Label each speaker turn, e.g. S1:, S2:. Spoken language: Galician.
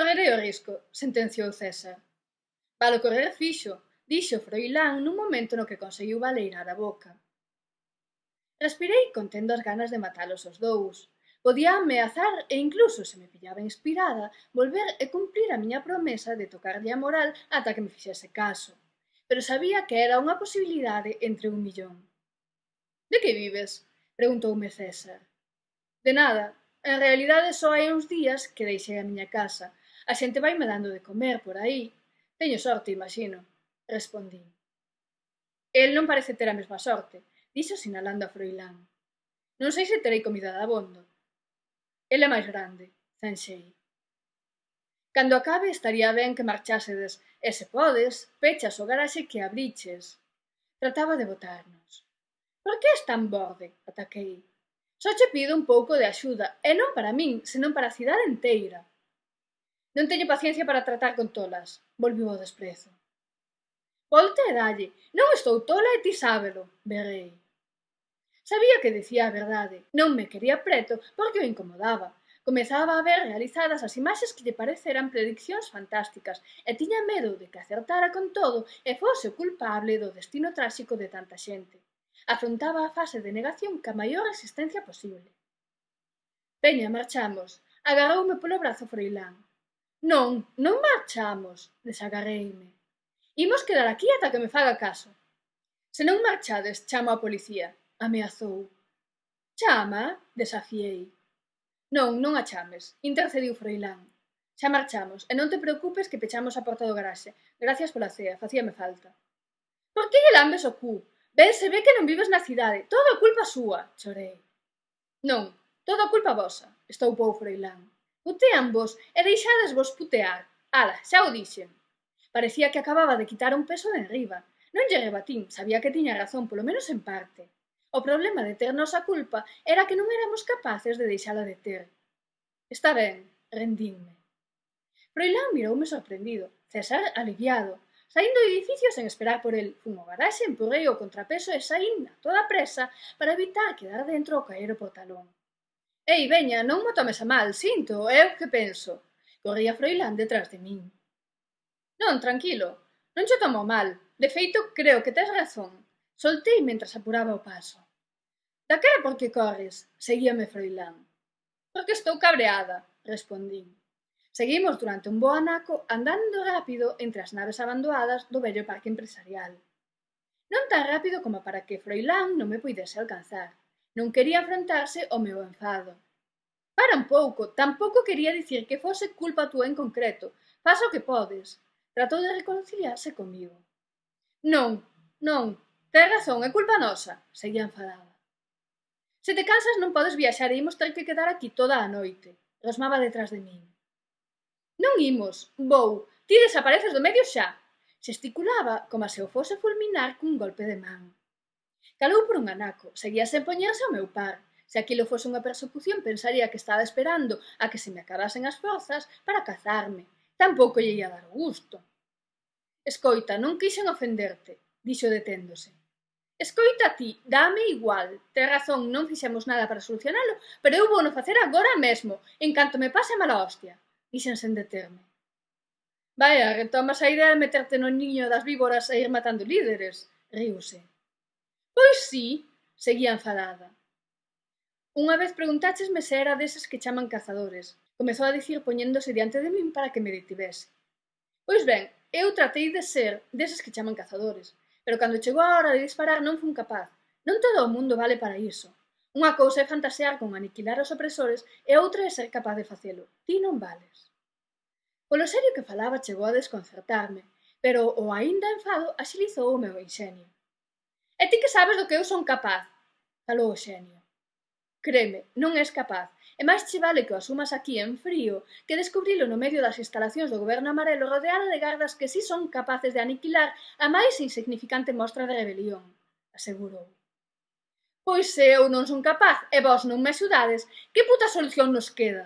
S1: Correrei o risco, sentenciou César. Valo correr fixo, dixo Froilán nun momento no que conseguiu baleirar a boca. Respirei contendo as ganas de matalos os dous. Podía ameazar e incluso, se me pillaba inspirada, volver e cumprir a miña promesa de tocar a moral ata que me fixese caso. Pero sabía que era unha posibilidade entre un millón. De que vives? Preguntoume César. De nada. En realidade só hai uns días que deixei a miña casa, A xente vaime dando de comer por aí. Teño sorte, imagino, respondín. El non parece ter a mesma sorte, dixo sinalando a Froilán. Non sei se terei comida de abondo. El é máis grande, zanxei. Cando acabe estaría ben que marchásedes, e se podes, pechas o garaxe que abriches. Trataba de botarnos. Por que es tan borde? Ataquei. Só che pido un pouco de axuda, e non para min, senón para a cidade enteira. Non teño paciencia para tratar con tolas, volviu o desprezo. Volte e dalle, non estou tola e ti sábelo, berrei. Sabía que decía a verdade, non me quería preto porque o incomodaba. Comezaba a ver realizadas as imaxes que lle pareceran prediccións fantásticas e tiña medo de que acertara con todo e fose o culpable do destino tráxico de tanta xente. Afrontaba a fase de negación ca maior resistencia posible. Peña, marchamos. Agarroume polo brazo Freilán. Non, non marchamos, desagarreime. Imos quedar aquí ata que me faga caso. Se non marchades, chamo a policía, ameazou. Chama, desafiei. Non, non a chames, intercediu Froilán. Xa marchamos, e non te preocupes que pechamos a porta do garaxe. Gracias pola cea, facíame falta. Por que lle lambes o cu? Ben se ve que non vives na cidade, todo a culpa súa, chorei. Non, todo a culpa vosa, estoupou Froilán. Puteanvos e deixádesvos putear. Ala, xa o dixen. Parecía que acababa de quitar un peso de enriba. Non lle rebatín, sabía que tiña razón, polo menos en parte. O problema de ternos a culpa era que non éramos capaces de deixala de ter. Está ben, rendinme. Froilán miroume sorprendido, César aliviado. Saindo do edificio sen esperar por el, fun garaxe, empurrei o contrapeso e saín a toda presa para evitar quedar dentro o caer o portalón. Ei, veña, non mo tomes a mal, sinto, é o que penso. Corría Froilán detrás de min. Non, tranquilo, non cho tomo mal. De feito, creo que tes razón. Soltei mentras apuraba o paso. Da cara por que corres? Seguíame Froilán. Porque estou cabreada, respondín. Seguimos durante un bo anaco andando rápido entre as naves abandonadas do vello parque empresarial. Non tan rápido como para que Froilán non me puidese alcanzar Non quería afrontarse ao meu enfado. Para un pouco, tampouco quería dicir que fose culpa túa en concreto. Faz o que podes. Tratou de reconciliarse comigo. Non, non, tes razón, é culpa nosa, seguía enfadada. Se te cansas non podes viaxar e imos ter que quedar aquí toda a noite. Rosmaba detrás de min. Non imos, vou, ti desapareces do medio xa. Xesticulaba como se o fose fulminar cun golpe de man. Calou por un anaco, seguía sen poñerse ao meu par. Se aquilo fose unha persecución, pensaría que estaba esperando a que se me acarasen as forzas para cazarme. Tampouco lle ia dar gusto. Escoita, non quixen ofenderte, dixo deténdose. Escoita ti, dame igual. Te razón, non fixemos nada para solucionalo, pero eu vou no facer agora mesmo, en canto me pase mala hostia. Dixen sen determe. Vaya, retomas a idea de meterte no niño das víboras e ir matando líderes, riuse. Pois si, seguía enfadada. Unha vez preguntáchesme se era deses que chaman cazadores. Comezou a dicir poñéndose diante de min para que me detivese. Pois ben, eu tratei de ser deses que chaman cazadores, pero cando chegou a hora de disparar non fun capaz. Non todo o mundo vale para iso. Unha cousa é fantasear con aniquilar os opresores e outra é ser capaz de facelo. Ti non vales. Polo serio que falaba chegou a desconcertarme, pero o aínda enfado axilizou o meu enxenio. E ti que sabes do que eu son capaz, falou o xenio. Creme, non és capaz, e máis che vale que o asumas aquí en frío que descubrilo no medio das instalacións do goberno amarelo rodeada de gardas que sí son capaces de aniquilar a máis insignificante mostra de rebelión, asegurou. Pois se eu non son capaz e vos non me axudades, que puta solución nos queda?